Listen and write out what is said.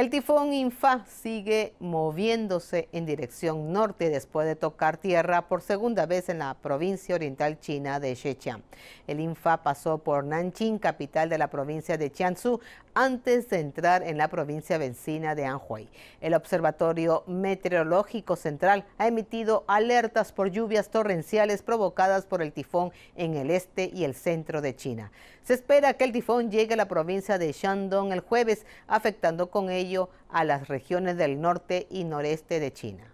El tifón Infa sigue moviéndose en dirección norte después de tocar tierra por segunda vez en la provincia oriental china de Zhejiang. El Infa pasó por Nanjing, capital de la provincia de Jiangsu, antes de entrar en la provincia vecina de Anhui. El Observatorio Meteorológico Central ha emitido alertas por lluvias torrenciales provocadas por el tifón en el este y el centro de China. Se espera que el tifón llegue a la provincia de Shandong el jueves, afectando con ello a las regiones del norte y noreste de China.